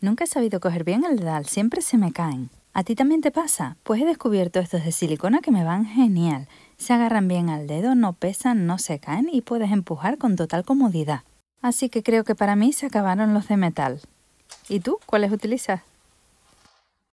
Nunca he sabido coger bien el dedal, siempre se me caen. ¿A ti también te pasa? Pues he descubierto estos de silicona que me van genial. Se agarran bien al dedo, no pesan, no se caen y puedes empujar con total comodidad. Así que creo que para mí se acabaron los de metal. ¿Y tú cuáles utilizas?